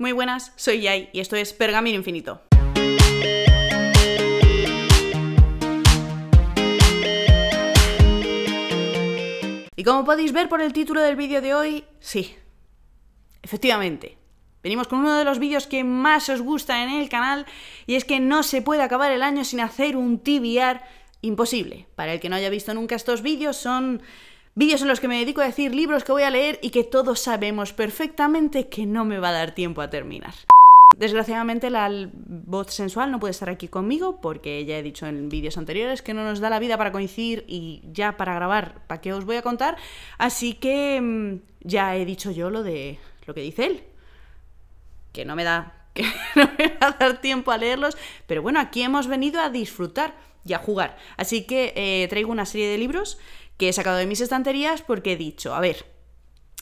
Muy buenas, soy Yai y esto es Pergamino Infinito. Y como podéis ver por el título del vídeo de hoy, sí, efectivamente, Venimos con uno de los vídeos que más os gusta en el canal y es que no se puede acabar el año sin hacer un TBR imposible. Para el que no haya visto nunca estos vídeos son Vídeos en los que me dedico a decir libros que voy a leer y que todos sabemos perfectamente que no me va a dar tiempo a terminar. Desgraciadamente la voz sensual no puede estar aquí conmigo porque ya he dicho en vídeos anteriores que no nos da la vida para coincidir y ya para grabar, ¿para qué os voy a contar? Así que mm, ya he dicho yo lo de lo que dice él, que no me da que no me va a dar tiempo a leerlos, pero bueno, aquí hemos venido a disfrutar y a jugar. Así que eh, traigo una serie de libros que he sacado de mis estanterías porque he dicho, a ver,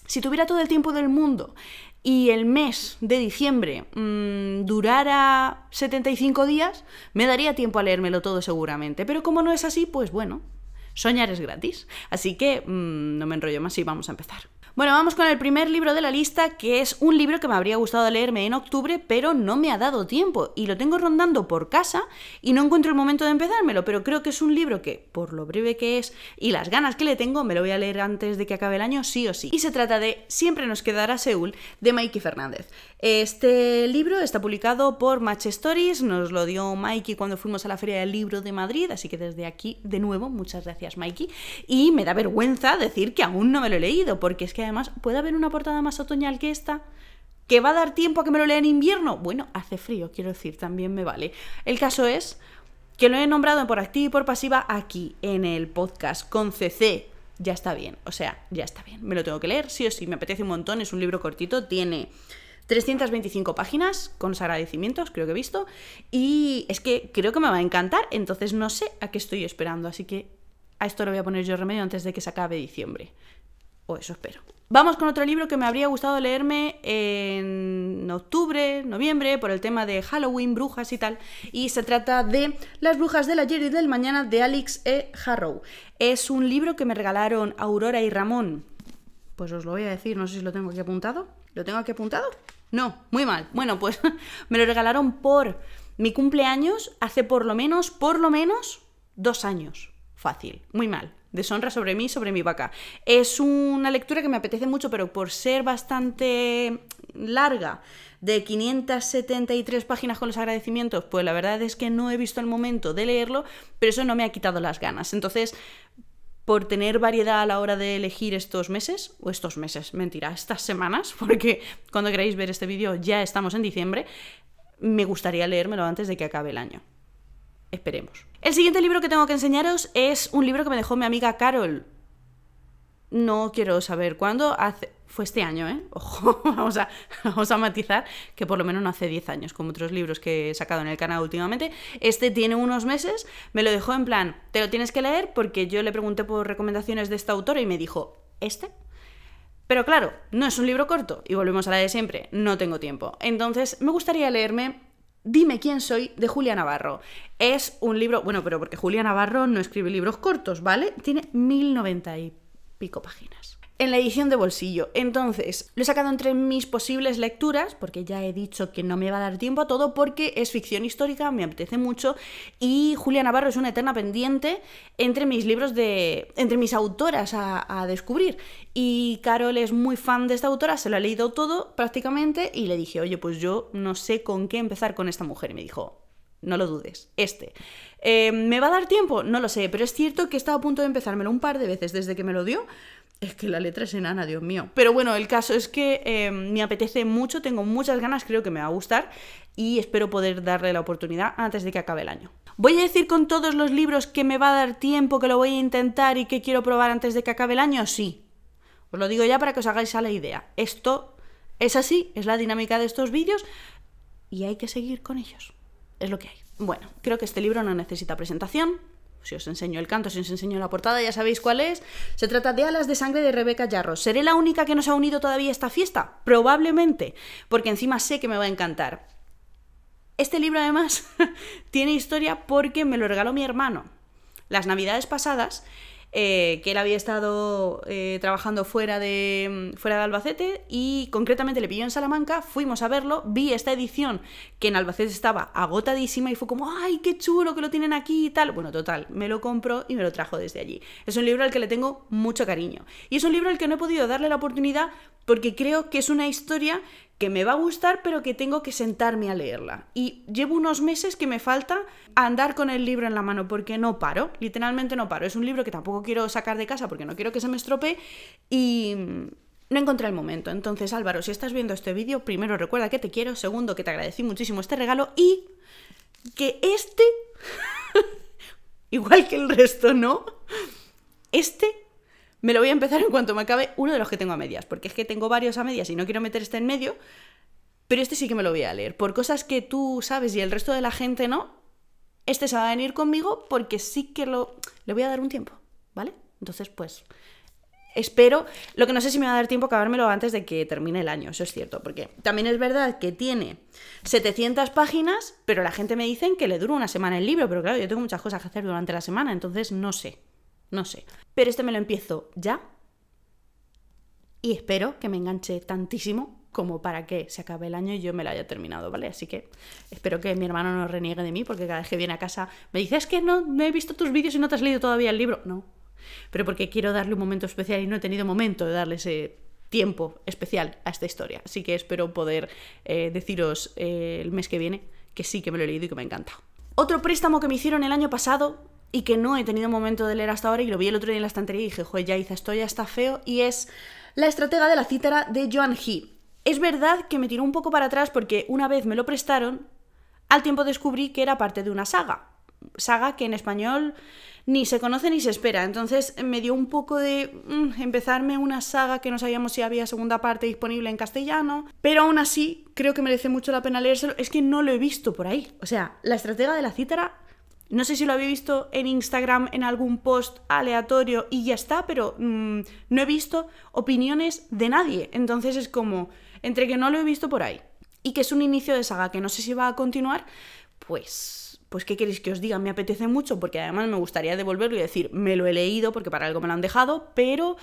si tuviera todo el tiempo del mundo y el mes de diciembre mm, durara 75 días, me daría tiempo a leérmelo todo seguramente. Pero como no es así, pues bueno, soñar es gratis. Así que mm, no me enrollo más y vamos a empezar. Bueno, vamos con el primer libro de la lista, que es un libro que me habría gustado leerme en octubre, pero no me ha dado tiempo y lo tengo rondando por casa y no encuentro el momento de empezármelo, pero creo que es un libro que, por lo breve que es y las ganas que le tengo, me lo voy a leer antes de que acabe el año, sí o sí. Y se trata de Siempre nos quedará Seúl, de Mikey Fernández. Este libro está publicado por Match Stories, nos lo dio Mikey cuando fuimos a la Feria del Libro de Madrid, así que desde aquí, de nuevo, muchas gracias Mikey. Y me da vergüenza decir que aún no me lo he leído, porque es que además puede haber una portada más otoñal que esta. ¿Que va a dar tiempo a que me lo lea en invierno? Bueno, hace frío, quiero decir, también me vale. El caso es que lo he nombrado por activa y por pasiva aquí, en el podcast, con CC. Ya está bien, o sea, ya está bien. Me lo tengo que leer, sí o sí, me apetece un montón, es un libro cortito, tiene 325 páginas con los agradecimientos, creo que he visto, y es que creo que me va a encantar, entonces no sé a qué estoy esperando, así que a esto lo voy a poner yo remedio antes de que se acabe diciembre. O eso espero. Vamos con otro libro que me habría gustado leerme en octubre, noviembre, por el tema de Halloween, brujas y tal. Y se trata de Las brujas del ayer y del mañana de Alex E. Harrow. Es un libro que me regalaron Aurora y Ramón. Pues os lo voy a decir, no sé si lo tengo aquí apuntado. ¿Lo tengo aquí apuntado? No, muy mal. Bueno, pues me lo regalaron por mi cumpleaños hace por lo menos, por lo menos, dos años. Fácil, muy mal. Deshonra sobre mí, sobre mi vaca. Es una lectura que me apetece mucho, pero por ser bastante larga, de 573 páginas con los agradecimientos, pues la verdad es que no he visto el momento de leerlo, pero eso no me ha quitado las ganas. Entonces, por tener variedad a la hora de elegir estos meses, o estos meses, mentira, estas semanas, porque cuando queráis ver este vídeo ya estamos en diciembre, me gustaría leérmelo antes de que acabe el año. Esperemos. El siguiente libro que tengo que enseñaros es un libro que me dejó mi amiga Carol. No quiero saber cuándo, hace... fue este año, ¿eh? Ojo, vamos a, vamos a matizar que por lo menos no hace 10 años, como otros libros que he sacado en el canal últimamente. Este tiene unos meses, me lo dejó en plan, te lo tienes que leer porque yo le pregunté por recomendaciones de esta autora y me dijo, ¿este? Pero claro, no es un libro corto y volvemos a la de siempre, no tengo tiempo. Entonces, me gustaría leerme Dime quién soy de Julia Navarro. Es un libro, bueno, pero porque Julia Navarro no escribe libros cortos, ¿vale? Tiene noventa y pico páginas en la edición de bolsillo. Entonces, lo he sacado entre mis posibles lecturas, porque ya he dicho que no me va a dar tiempo a todo, porque es ficción histórica, me apetece mucho, y Julia Navarro es una eterna pendiente entre mis libros de. entre mis autoras a, descubrir. Y Carol es muy fan de esta autora, se lo ha leído todo prácticamente, y le dije, oye, pues yo no sé con qué empezar con esta mujer. Y me dijo, no lo dudes, este. Eh, ¿Me va a dar tiempo? No lo sé, pero es cierto que he estado a punto de empezármelo un par de veces desde que me lo dio es que la letra es enana, Dios mío. Pero bueno, el caso es que eh, me apetece mucho, tengo muchas ganas, creo que me va a gustar y espero poder darle la oportunidad antes de que acabe el año. Voy a decir con todos los libros que me va a dar tiempo, que lo voy a intentar y que quiero probar antes de que acabe el año, sí. Os lo digo ya para que os hagáis a la idea. Esto es así, es la dinámica de estos vídeos y hay que seguir con ellos. Es lo que hay. Bueno, creo que este libro no necesita presentación, si os enseño el canto, si os enseño la portada, ya sabéis cuál es. Se trata de Alas de Sangre de Rebeca Yarros. ¿Seré la única que nos ha unido todavía a esta fiesta? Probablemente, porque encima sé que me va a encantar. Este libro además tiene historia porque me lo regaló mi hermano. Las navidades pasadas eh, que él había estado eh, trabajando fuera de, fuera de Albacete y concretamente le pilló en Salamanca, fuimos a verlo, vi esta edición que en Albacete estaba agotadísima y fue como, ¡ay, qué chulo que lo tienen aquí y tal! Bueno, total, me lo compró y me lo trajo desde allí. Es un libro al que le tengo mucho cariño. Y es un libro al que no he podido darle la oportunidad porque creo que es una historia que me va a gustar, pero que tengo que sentarme a leerla. Y llevo unos meses que me falta andar con el libro en la mano, porque no paro, literalmente no paro. Es un libro que tampoco quiero sacar de casa porque no quiero que se me estropee y mm, no encontré el momento. Entonces, Álvaro, si estás viendo este vídeo, primero recuerda que te quiero, segundo que te agradecí muchísimo este regalo y que este, igual que el resto, ¿no? Este me lo voy a empezar en cuanto me acabe uno de los que tengo a medias, porque es que tengo varios a medias y no quiero meter este en medio, pero este sí que me lo voy a leer. Por cosas que tú sabes y el resto de la gente no, este se va a venir conmigo porque sí que lo... Le voy a dar un tiempo, ¿vale? Entonces, pues, espero, lo que no sé si me va a dar tiempo acabármelo antes de que termine el año, eso es cierto, porque también es verdad que tiene 700 páginas, pero la gente me dice que le dura una semana el libro, pero claro, yo tengo muchas cosas que hacer durante la semana, entonces no sé. No sé. Pero este me lo empiezo ya. Y espero que me enganche tantísimo como para que se acabe el año y yo me lo haya terminado, ¿vale? Así que espero que mi hermano no reniegue de mí, porque cada vez que viene a casa me dice, es que no, he visto tus vídeos y no te has leído todavía el libro. No. Pero porque quiero darle un momento especial y no he tenido momento de darle ese tiempo especial a esta historia. Así que espero poder eh, deciros eh, el mes que viene que sí que me lo he leído y que me encanta. Otro préstamo que me hicieron el año pasado y que no he tenido momento de leer hasta ahora y lo vi el otro día en la estantería y dije, joder, ya hice esto, ya está feo, y es La estratega de la cítara de Joan Hee Es verdad que me tiró un poco para atrás porque una vez me lo prestaron, al tiempo descubrí que era parte de una saga. Saga que en español ni se conoce ni se espera. Entonces me dio un poco de mm, empezarme una saga que no sabíamos si había segunda parte disponible en castellano. Pero aún así creo que merece mucho la pena leérselo. Es que no lo he visto por ahí. O sea, La estratega de la cítara no sé si lo había visto en Instagram en algún post aleatorio y ya está, pero mm, no he visto opiniones de nadie. Entonces es como, entre que no lo he visto por ahí y que es un inicio de saga que no sé si va a continuar, pues, pues ¿qué queréis que os diga? Me apetece mucho porque además me gustaría devolverlo y decir, me lo he leído porque para algo me lo han dejado, pero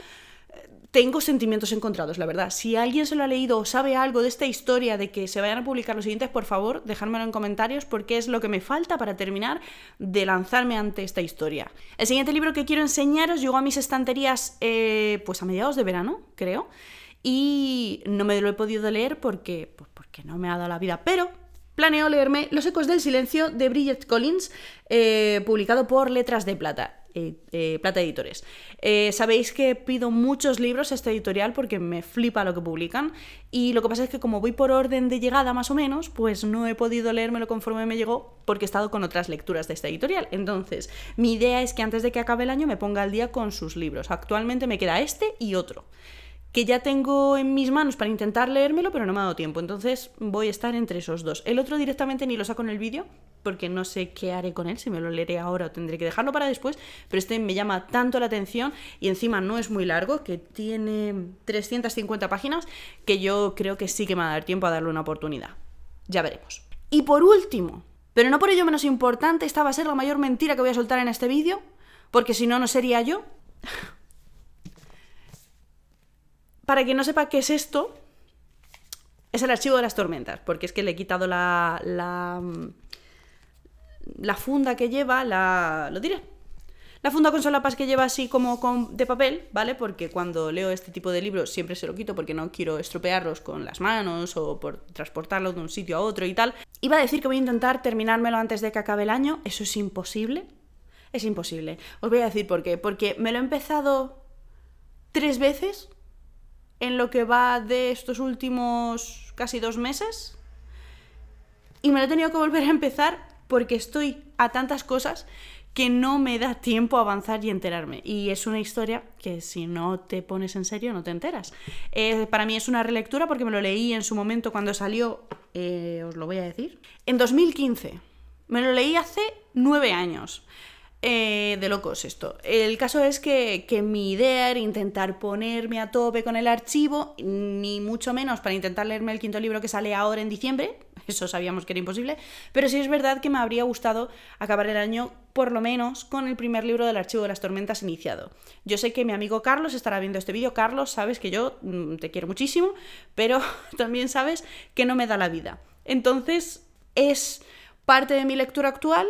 tengo sentimientos encontrados, la verdad. Si alguien se lo ha leído o sabe algo de esta historia de que se vayan a publicar los siguientes, por favor, dejármelo en comentarios porque es lo que me falta para terminar de lanzarme ante esta historia. El siguiente libro que quiero enseñaros llegó a mis estanterías eh, pues a mediados de verano, creo, y no me lo he podido leer porque, pues porque no me ha dado la vida, pero planeo leerme Los Ecos del Silencio de Bridget Collins, eh, publicado por Letras de Plata. Eh, eh, Plata Editores. Sabéis que pido muchos libros a esta editorial porque me flipa lo que publican y lo que pasa es que como voy por orden de llegada más o menos, pues no he podido leérmelo conforme me llegó porque he estado con otras lecturas de esta editorial. Entonces, mi idea es que antes de que acabe el año me ponga al día con sus libros. Actualmente me queda este y otro que ya tengo en mis manos para intentar leérmelo, pero no me ha dado tiempo. Entonces voy a estar entre esos dos. El otro directamente ni lo saco en el vídeo, porque no sé qué haré con él, si me lo leeré ahora o tendré que dejarlo para después, pero este me llama tanto la atención y encima no es muy largo, que tiene 350 páginas, que yo creo que sí que me va a dar tiempo a darle una oportunidad. Ya veremos. Y por último, pero no por ello menos importante, esta va a ser la mayor mentira que voy a soltar en este vídeo, porque si no, no sería yo. Para quien no sepa qué es esto, es el archivo de las tormentas, porque es que le he quitado la, la, mm, funda que lleva, la, lo diré. La funda con solapas que lleva así como de papel, ¿vale? Porque cuando leo este tipo de libros siempre se lo quito porque no quiero estropearlos con las manos o por transportarlos de un sitio a otro y tal. Iba a decir que voy a intentar terminármelo antes de que acabe el año, eso es imposible. Es imposible. Os voy a decir por qué. Porque me lo he empezado tres veces en lo que va de estos últimos casi dos meses. Y me lo he tenido que volver a empezar porque estoy a tantas cosas que no me da tiempo a avanzar y enterarme. Y es una historia que si no te pones en serio no te enteras. Eh, para mí es una relectura porque me lo leí en su momento cuando salió, eh, os lo voy a decir, en 2015. Me lo leí hace nueve años. Eh, de locos esto. El caso es que, que, mi idea era intentar ponerme a tope con el archivo, ni mucho menos para intentar leerme el quinto libro que sale ahora en diciembre, eso sabíamos que era imposible, pero sí es verdad que me habría gustado acabar el año por lo menos con el primer libro del archivo de las tormentas iniciado. Yo sé que mi amigo Carlos estará viendo este vídeo, Carlos, sabes que yo mm, te quiero muchísimo, pero también sabes que no me da la vida. Entonces es parte de mi lectura actual,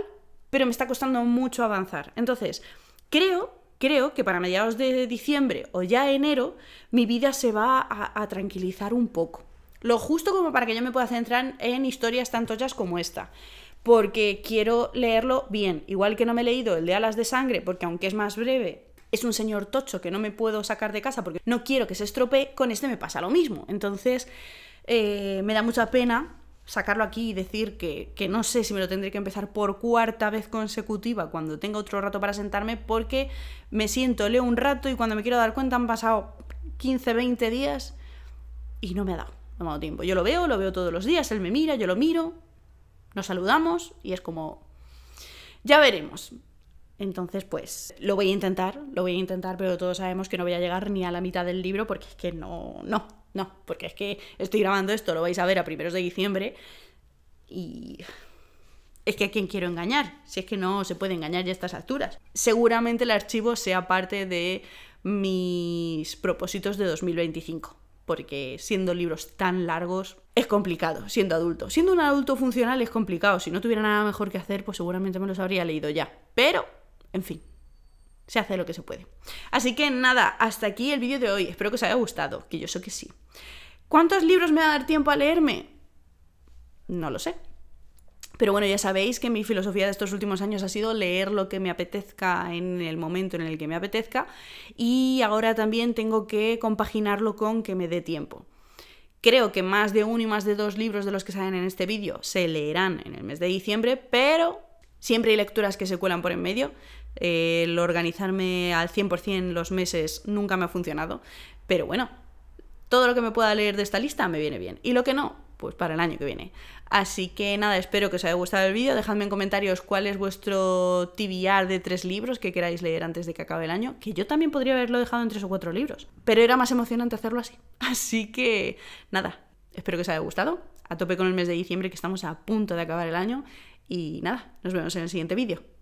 pero me está costando mucho avanzar. Entonces, creo creo que para mediados de diciembre o ya enero mi vida se va a, tranquilizar un poco. Lo justo como para que yo me pueda centrar en historias tan tochas como esta. Porque quiero leerlo bien. Igual que no me he leído el de Alas de Sangre, porque aunque es más breve, es un señor tocho que no me puedo sacar de casa porque no quiero que se estropee, con este me pasa lo mismo. Entonces, eh, me da mucha pena sacarlo aquí y decir que, que, no sé si me lo tendré que empezar por cuarta vez consecutiva cuando tenga otro rato para sentarme porque me siento, leo un rato y cuando me quiero dar cuenta han pasado 15, 20 días y no me ha dado, no me ha tiempo. Yo lo veo, lo veo todos los días, él me mira, yo lo miro, nos saludamos y es como... Ya veremos. Entonces, pues lo voy a intentar, lo voy a intentar, pero todos sabemos que no voy a llegar ni a la mitad del libro porque es que no, no, no, porque es que estoy grabando esto, lo vais a ver a primeros de diciembre y es que a quién quiero engañar, si es que no se puede engañar ya a estas alturas. Seguramente el archivo sea parte de mis propósitos de 2025, porque siendo libros tan largos es complicado, siendo adulto. Siendo un adulto funcional es complicado, si no tuviera nada mejor que hacer, pues seguramente me los habría leído ya. Pero, en fin, se hace lo que se puede. Así que nada, hasta aquí el vídeo de hoy. Espero que os haya gustado, que yo sé que sí. ¿Cuántos libros me va a dar tiempo a leerme? No lo sé. Pero bueno, ya sabéis que mi filosofía de estos últimos años ha sido leer lo que me apetezca en el momento en el que me apetezca y ahora también tengo que compaginarlo con que me dé tiempo. Creo que más de uno y más de dos libros de los que salen en este vídeo se leerán en el mes de diciembre, pero siempre hay lecturas que se cuelan por en medio. Eh, el organizarme al 100% los meses nunca me ha funcionado, pero bueno, todo lo que me pueda leer de esta lista me viene bien. Y lo que no, pues para el año que viene. Así que nada, espero que os haya gustado el vídeo. Dejadme en comentarios cuál es vuestro TBR de tres libros que queráis leer antes de que acabe el año, que yo también podría haberlo dejado en tres o cuatro libros, pero era más emocionante hacerlo así. Así que nada, espero que os haya gustado. A tope con el mes de diciembre que estamos a punto de acabar el año y nada, nos vemos en el siguiente vídeo.